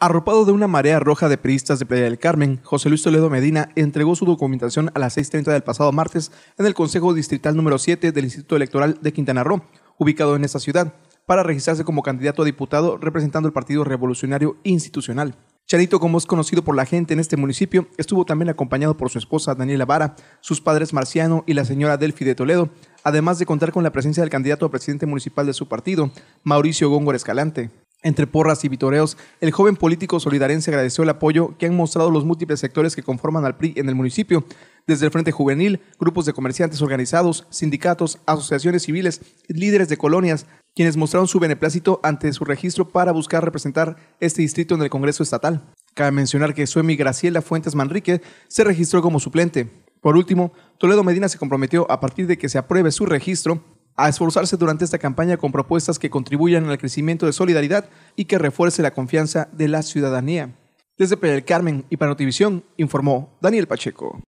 Arropado de una marea roja de periodistas de Playa del Carmen, José Luis Toledo Medina entregó su documentación a las 6.30 del pasado martes en el Consejo Distrital número 7 del Instituto Electoral de Quintana Roo, ubicado en esta ciudad, para registrarse como candidato a diputado representando el Partido Revolucionario Institucional. Charito, como es conocido por la gente en este municipio, estuvo también acompañado por su esposa Daniela Vara, sus padres Marciano y la señora Delfi de Toledo, además de contar con la presencia del candidato a presidente municipal de su partido, Mauricio Góngor Escalante. Entre porras y vitoreos, el joven político solidarense agradeció el apoyo que han mostrado los múltiples sectores que conforman al PRI en el municipio, desde el Frente Juvenil, grupos de comerciantes organizados, sindicatos, asociaciones civiles, líderes de colonias, quienes mostraron su beneplácito ante su registro para buscar representar este distrito en el Congreso Estatal. Cabe mencionar que Suemi Graciela Fuentes Manrique se registró como suplente. Por último, Toledo Medina se comprometió a partir de que se apruebe su registro a esforzarse durante esta campaña con propuestas que contribuyan al crecimiento de solidaridad y que refuerce la confianza de la ciudadanía. Desde Pedro Carmen y Panotivisión, informó Daniel Pacheco.